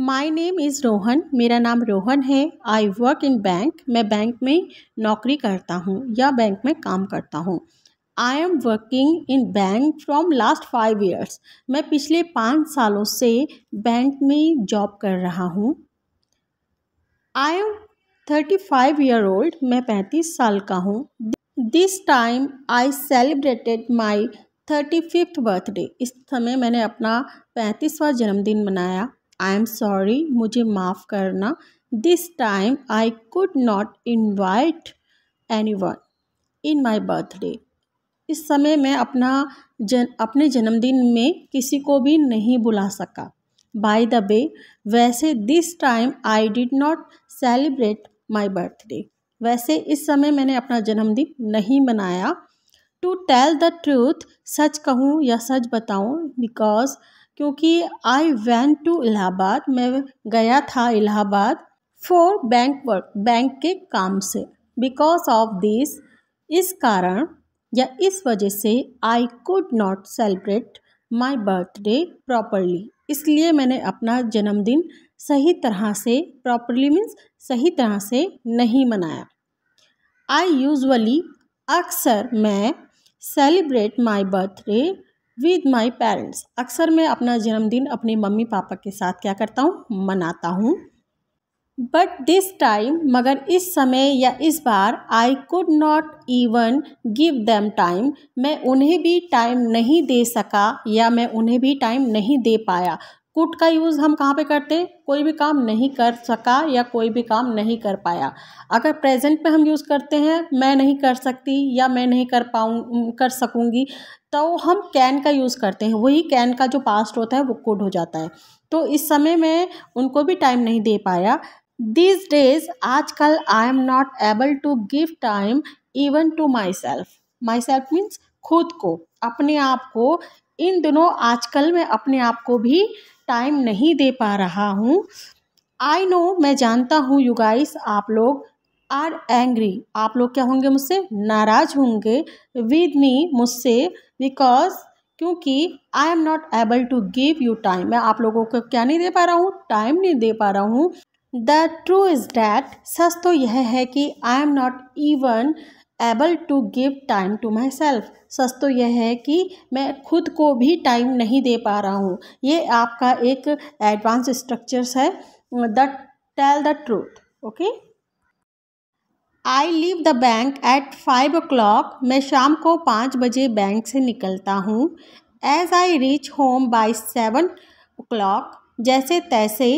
my name is Rohan मेरा नाम रोहन है आई वर्क इन बैंक मैं बैंक में नौकरी करता हूँ या बैंक में काम करता हूँ I am working in bank from last five years मैं पिछले पाँच सालों से बैंक में जॉब कर रहा हूँ I am thirty five year old मैं पैंतीस साल का हूँ this time I celebrated my thirty fifth birthday इस समय मैंने अपना पैंतीसवा जन्मदिन मनाया आई एम सॉरी मुझे माफ़ करना this time I could not invite anyone in my birthday इस समय मैं अपना जन अपने जन्मदिन में किसी को भी नहीं बुला सका बाय द वे वैसे this time I did not celebrate my birthday वैसे इस समय मैंने अपना जन्मदिन नहीं मनाया टू टेल द ट्रूथ सच कहूँ या सच बताऊँ बिकॉज क्योंकि आई वैन टू इलाहाबाद मैं गया था Allahabad for bank work bank के काम से बिकॉज ऑफ दिस इस कारण या इस वजह से I could not celebrate my birthday properly इसलिए मैंने अपना जन्मदिन सही तरह से प्रॉपरली मीन्स सही तरह से नहीं मनाया आई यूजली अक्सर मैं celebrate my birthday with my parents अक्सर मैं अपना जन्मदिन अपने मम्मी पापा के साथ क्या करता हूँ मनाता हूँ बट दिस टाइम मगर इस समय या इस बार I could not even give them time मैं उन्हें भी टाइम नहीं दे सका या मैं उन्हें भी टाइम नहीं दे पाया कुट का यूज़ हम कहाँ पे करते हैं कोई भी काम नहीं कर सका या कोई भी काम नहीं कर पाया अगर प्रेजेंट में हम यूज़ करते हैं मैं नहीं कर सकती या मैं नहीं कर पाऊँ कर सकूँगी तो हम कैन का यूज़ करते हैं वही कैन का जो पास्ट होता है वो कुड हो जाता है तो इस समय में उनको भी टाइम नहीं दे पाया दिस डेज आजकल I am not able to give time even to myself myself means खुद को अपने आप को इन दिनों आजकल मैं अपने आप को भी टाइम नहीं दे पा रहा हूँ आई नो मैं जानता हूँ युगाइस आप लोग आर एंग्री आप लोग क्या होंगे मुझसे नाराज़ होंगे विद मी मुझसे बिकॉज क्योंकि I am not able to give you time मैं आप लोगों को क्या नहीं दे पा रहा हूँ टाइम नहीं दे पा रहा हूँ द ट्रू इज़ डैट सच तो यह है कि I am not even able to give time to myself सच तो यह है कि मैं खुद को भी टाइम नहीं दे पा रहा हूँ ये आपका एक एडवांस स्ट्रक्चर्स है the tell the truth okay I leave the bank at five o'clock मैं शाम को पाँच बजे बैंक से निकलता हूँ as I reach home by seven o'clock जैसे तैसे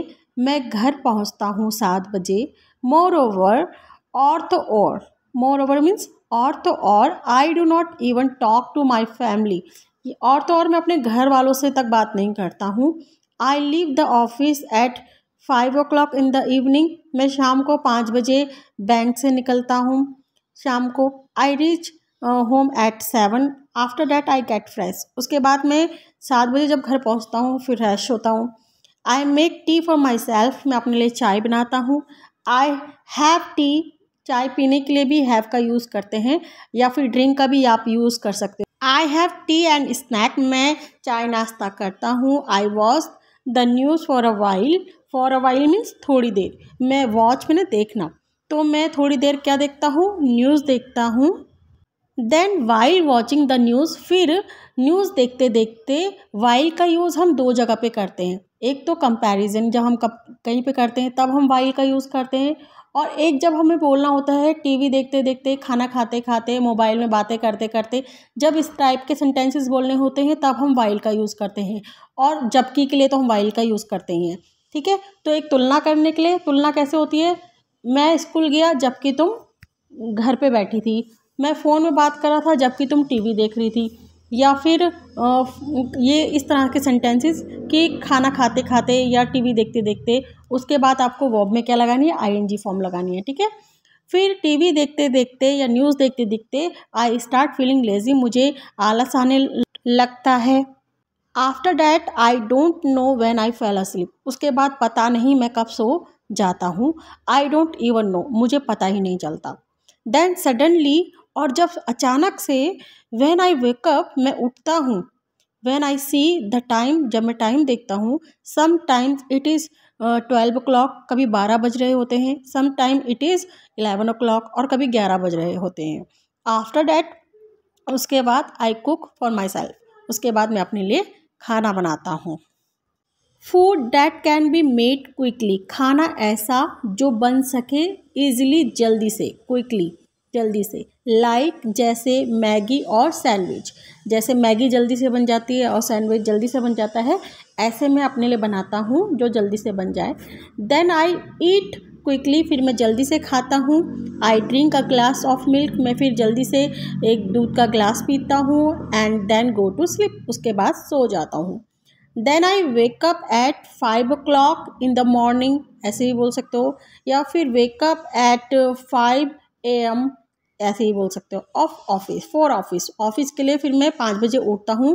मैं घर पहुँचता हूँ सात बजे मोर ओवर और तो और मोर ओवर मीन्स और तो और I do not even talk to my family और तो और मैं अपने घर वालों से तक बात नहीं करता हूँ I leave the office at five o'clock in the evening मैं शाम को पाँच बजे बैंक से निकलता हूँ शाम को I reach home at seven after that I get fresh उसके बाद मैं सात बजे जब घर पहुँचता हूँ फिर फ्रेश होता हूँ I make tea for myself मैं अपने लिए चाय बनाता हूँ आई हैव टी चाय पीने के लिए भी हैव का यूज़ करते हैं या फिर ड्रिंक का भी आप यूज़ कर सकते हो I have tea and snack मैं चाय नाश्ता करता हूँ I watch the news for a while for a while means थोड़ी देर मैं वॉच मैंने देखना तो मैं थोड़ी देर क्या देखता हूँ न्यूज़ देखता हूँ then while watching the news फिर न्यूज़ देखते देखते वाइल का यूज़ हम दो जगह पे करते हैं एक तो कंपैरिजन जब हम कहीं पे करते हैं तब हम वाइल का यूज़ करते हैं और एक जब हमें बोलना होता है टीवी देखते देखते खाना खाते खाते मोबाइल में बातें करते करते जब इस टाइप के सेंटेंसेस बोलने होते हैं तब हम वाइल का यूज़ करते हैं और जबकि के लिए तो हम वाइल का यूज़ करते हैं ठीक है तो एक तुलना करने के लिए तुलना कैसे होती है मैं स्कूल गया जबकि तुम घर पर बैठी थी मैं फ़ोन में बात कर रहा था जबकि तुम टी देख रही थी या फिर ये इस तरह के सेंटेंसेस कि खाना खाते खाते या टीवी देखते देखते उसके बाद आपको वॉब में क्या लगानी है आईएनजी फॉर्म लगानी है ठीक है फिर टीवी देखते देखते या न्यूज़ देखते देखते आई स्टार्ट फीलिंग लेज़ी मुझे आलस आने लगता है after that I don't know when I fell asleep उसके बाद पता नहीं मैं कब सो जाता हूँ आई डोंट इवन नो मुझे पता ही नहीं चलता देन सडनली और जब अचानक से वैन आई वेकअप मैं उठता हूँ when I see the time जब मैं टाइम देखता हूँ sometimes it is twelve o'clock कभी बारह बज रहे होते हैं some time it is eleven o'clock और कभी ग्यारह बज रहे होते हैं आफ्टर डैट उसके बाद I cook for myself उसके बाद मैं अपने लिए खाना बनाता हूँ food that can be made quickly खाना ऐसा जो बन सके ईजिली जल्दी से क्विकली जल्दी से लाइक जैसे मैगी और सैंडविच जैसे मैगी जल्दी से बन जाती है और सैंडविच जल्दी से बन जाता है ऐसे मैं अपने लिए बनाता हूँ जो जल्दी से बन जाए देन आई ईट क्विकली फिर मैं जल्दी से खाता हूँ I drink a glass of milk मैं फिर जल्दी से एक दूध का ग्लास पीता हूँ and then go to sleep उसके बाद सो जाता हूँ then I wake up at five o'clock in the morning ऐसे ही बोल सकते हो या फिर wake up at five A M ऐसे ही बोल सकते हो off office for office office के लिए फिर मैं पाँच बजे उठता हूँ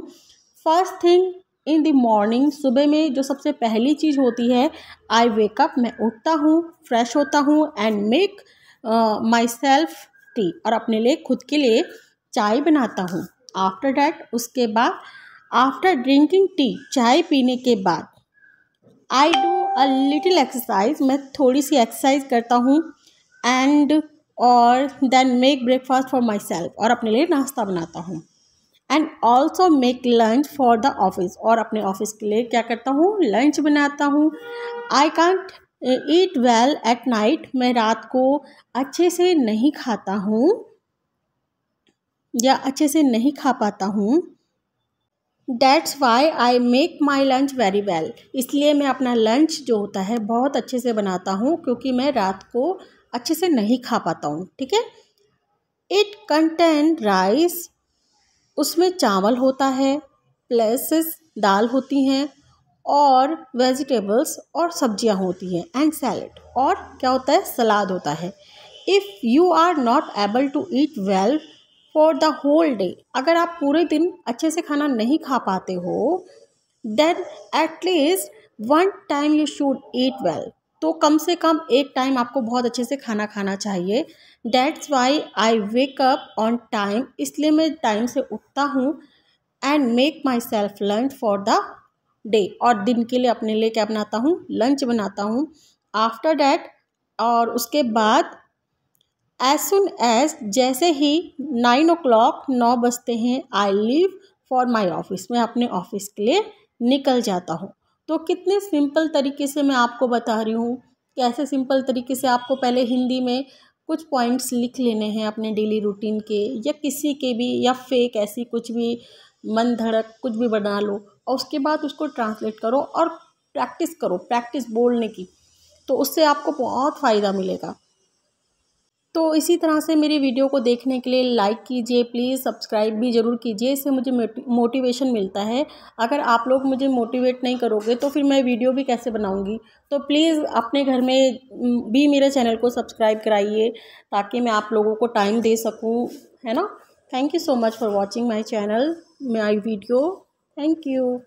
first thing in the morning सुबह में जो सबसे पहली चीज़ होती है आई वेकअप मैं उठता हूँ फ्रेश होता हूँ and make myself tea और अपने लिए खुद के लिए चाय बनाता हूँ आफ्टर डैट उसके बाद आफ्टर ड्रिंकिंग टी चाय पीने के बाद I do a little exercise मैं थोड़ी सी एक्सरसाइज करता हूँ एंड और then make breakfast for myself और अपने लिए नाश्ता बनाता हूँ and also make lunch for the office और अपने ऑफिस के लिए क्या करता हूँ लंच बनाता हूँ I can't eat well at night मैं रात को अच्छे से नहीं खाता हूँ या अच्छे से नहीं खा पाता हूँ that's why I make my lunch very well इसलिए मैं अपना लंच जो होता है बहुत अच्छे से बनाता हूँ क्योंकि मैं रात को अच्छे से नहीं खा पाता हूँ ठीक है इट कंटेन राइस उसमें चावल होता है प्लस दाल होती हैं और वेजिटेबल्स और सब्जियाँ होती हैं एंड सैलड और क्या होता है सलाद होता है if you are not able to eat well for the whole day अगर आप पूरे दिन अच्छे से खाना नहीं खा पाते हो then at least one time you should eat well तो कम से कम एक टाइम आपको बहुत अच्छे से खाना खाना चाहिए that's why I wake up on time इसलिए मैं टाइम से उठता हूँ and make myself lunch for the day और दिन के लिए अपने लिए क्या बनाता हूँ लंच बनाता हूँ आफ्टर डैट और उसके बाद एज सुन एज जैसे ही नाइन ओ क्लॉक नौ बजते हैं I leave for my office मैं अपने ऑफिस के लिए निकल जाता हूँ तो कितने सिंपल तरीके से मैं आपको बता रही हूँ कैसे सिंपल तरीके से आपको पहले हिंदी में कुछ पॉइंट्स लिख लेने हैं अपने डेली रूटीन के या किसी के भी या फेक ऐसी कुछ भी मन धड़क कुछ भी बना लो और उसके बाद उसको ट्रांसलेट करो और प्रैक्टिस करो प्रैक्टिस बोलने की तो उससे आपको बहुत फ़ायदा मिलेगा तो इसी तरह से मेरी वीडियो को देखने के लिए लाइक कीजिए प्लीज़ सब्सक्राइब भी ज़रूर कीजिए इससे मुझे मोटिवेशन मिलता है अगर आप लोग मुझे मोटिवेट नहीं करोगे तो फिर मैं वीडियो भी कैसे बनाऊंगी तो प्लीज़ अपने घर में भी मेरे चैनल को सब्सक्राइब कराइए ताकि मैं आप लोगों को टाइम दे सकूँ है ना thank you so much for watching my channel my video thank you